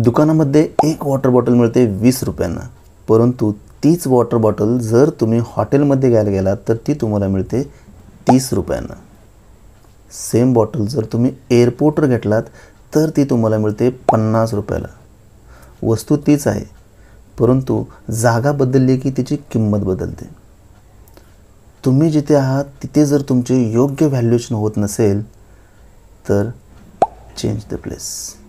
दुकानामध्ये एक water bottle मिळते वीस रुपयांना परंतु तीच वॉटर बॉटल जर तुम्ही हॉटेलमध्ये घ्यायला गेलात तर ती तुम्हाला मिळते तीस रुपयांना सेम बॉटल जर तुम्ही एअरपोर्टवर घेतलात तर ती तुम्हाला मिळते पन्नास रुपयाला वस्तू तीच आहे परंतु जागा बदलली की तिची किंमत बदलते तुम्ही जिथे आहात तिथे जर तुमचे योग्य व्हॅल्युएशन होत नसेल तर चेंज द प्लेस